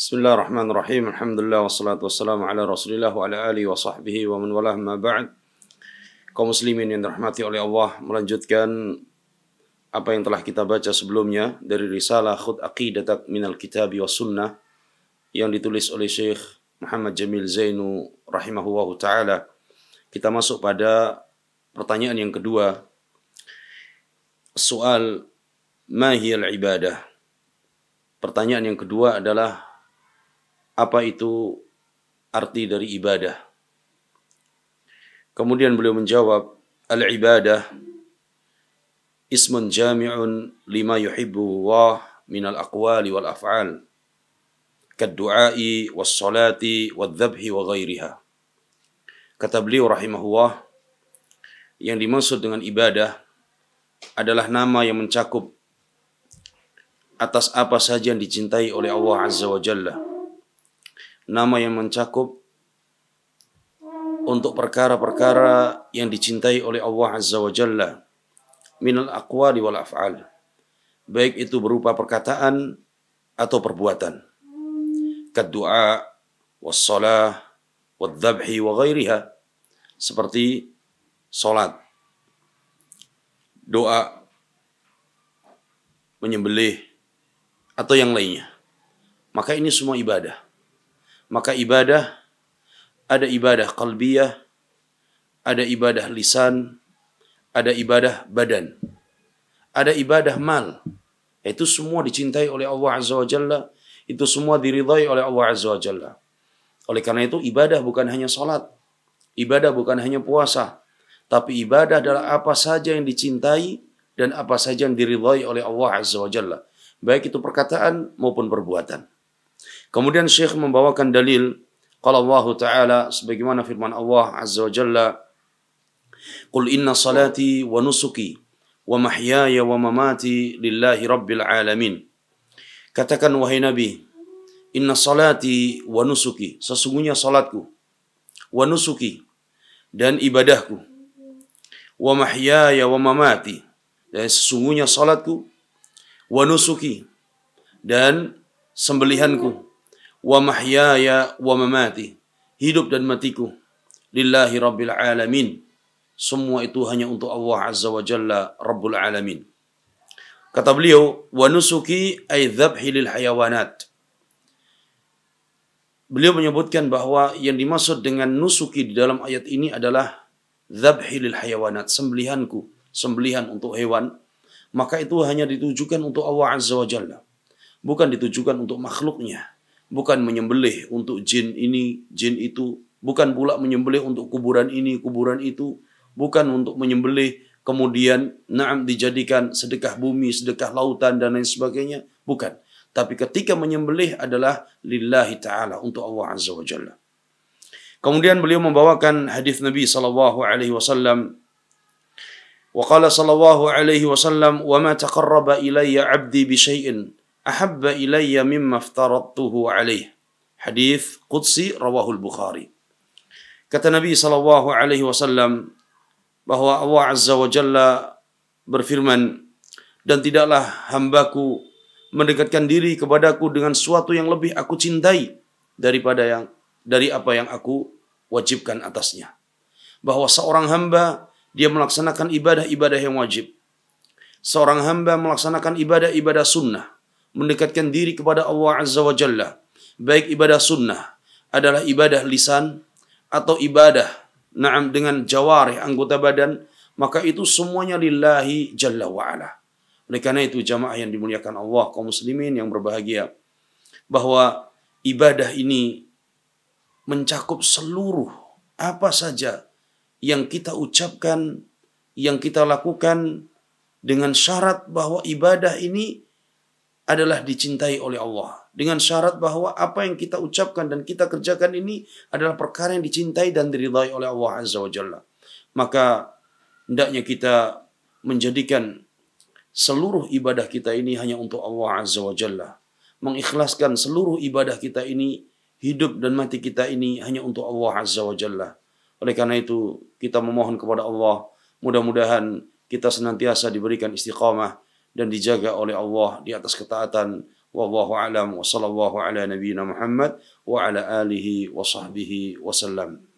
Bismillahirrahmanirrahim. Alhamdulillah wassalatu wassalamu ala Rasulillah wa ala alihi wa sahbihi wa man walah ma ba'd. kaum muslimin yang dirahmati oleh Allah melanjutkan apa yang telah kita baca sebelumnya dari risalah Khud Aqidatak Minal Kitabi wa Sunnah yang ditulis oleh Syekh Muhammad Jamil Zainu rahimahullahu ta'ala kita masuk pada pertanyaan yang kedua soal ma ibadah pertanyaan yang kedua adalah apa itu arti dari ibadah. Kemudian beliau menjawab, al-ibadah ismun jami'un lima yuhibbu Allah min al-aqwali wal af'al kaddu'ai was salati wal dhabhi wa ghairiha. Kata beliau rahimahullah, yang dimaksud dengan ibadah adalah nama yang mencakup atas apa saja yang dicintai oleh Allah Azza wa Jalla nama yang mencakup untuk perkara-perkara yang dicintai oleh Allah Azza wa Jalla minal aqwali wal af'al baik itu berupa perkataan atau perbuatan kaddu'a wassalah wadzabhi wa ghairiha seperti salat doa menyembelih atau yang lainnya maka ini semua ibadah maka ibadah ada ibadah qalbiyah, ada ibadah lisan, ada ibadah badan, ada ibadah mal. Itu semua dicintai oleh Allah Azza wa Jalla, itu semua diridhai oleh Allah Azza wa Jalla. Oleh karena itu ibadah bukan hanya sholat, ibadah bukan hanya puasa, tapi ibadah adalah apa saja yang dicintai dan apa saja yang diridhai oleh Allah Azza wa Jalla. Baik itu perkataan maupun perbuatan. Kemudian Syekh membawakan dalil qala Allah taala sebagaimana firman Allah azza wa jalla Qul inna salati wa nusuki wa mahyaya wa mamati lillahi rabbil alamin Katakan wahai Nabi inna salati wa nusuki sesungguhnya salatku wa nusuki dan ibadahku wa mahyaya wa mamati dan sesungguhnya salatku wa nusuki dan sembelihanku wa mahyaya wa mamati. Hidup dan matiku lillahi rabbil alamin. Semua itu hanya untuk Allah Azza wa Jalla Rabbul Alamin. Kata beliau, wa nusuki ay dhabhi lil hayawanat. Beliau menyebutkan bahwa yang dimaksud dengan nusuki di dalam ayat ini adalah dhabhi lil hayawanat, sembelihanku, sembelihan untuk hewan. Maka itu hanya ditujukan untuk Allah Azza wa Jalla. Bukan ditujukan untuk makhluknya bukan menyembelih untuk jin ini, jin itu, bukan pula menyembelih untuk kuburan ini, kuburan itu, bukan untuk menyembelih kemudian naam dijadikan sedekah bumi, sedekah lautan dan lain sebagainya, bukan. Tapi ketika menyembelih adalah lillahi taala untuk Allah azza wa jalla. Kemudian beliau membawakan hadis Nabi sallallahu alaihi wasallam وقال صلى الله عليه وسلم وما تقرب إلي عبدي بشيء ahabba ilayya mimma aftaradtuhu alaih. Hadis Qudsi rawahul Bukhari. Kata Nabi sallallahu alaihi wasallam bahwa Allah Azza wa Jalla berfirman dan tidaklah hambaku mendekatkan diri kepadaku dengan suatu yang lebih aku cintai daripada yang dari apa yang aku wajibkan atasnya. Bahwa seorang hamba dia melaksanakan ibadah-ibadah yang wajib. Seorang hamba melaksanakan ibadah-ibadah sunnah mendekatkan diri kepada Allah Azza wa Jalla. Baik ibadah sunnah adalah ibadah lisan atau ibadah naam dengan jawari anggota badan, maka itu semuanya lillahi Jalla wa Oleh karena itu jamaah yang dimuliakan Allah, kaum muslimin yang berbahagia, bahwa ibadah ini mencakup seluruh apa saja yang kita ucapkan, yang kita lakukan dengan syarat bahwa ibadah ini adalah dicintai oleh Allah. Dengan syarat bahwa apa yang kita ucapkan dan kita kerjakan ini adalah perkara yang dicintai dan diridhai oleh Allah Azza wa Jalla. Maka hendaknya kita menjadikan seluruh ibadah kita ini hanya untuk Allah Azza wa Jalla. Mengikhlaskan seluruh ibadah kita ini, hidup dan mati kita ini hanya untuk Allah Azza wa Jalla. Oleh karena itu kita memohon kepada Allah mudah-mudahan kita senantiasa diberikan istiqamah dan dijaga oleh Allah di atas ketaatan wallahu alam wa sallallahu ala nabiyyina Muhammad wa ala alihi wa sahbihi wa sallam.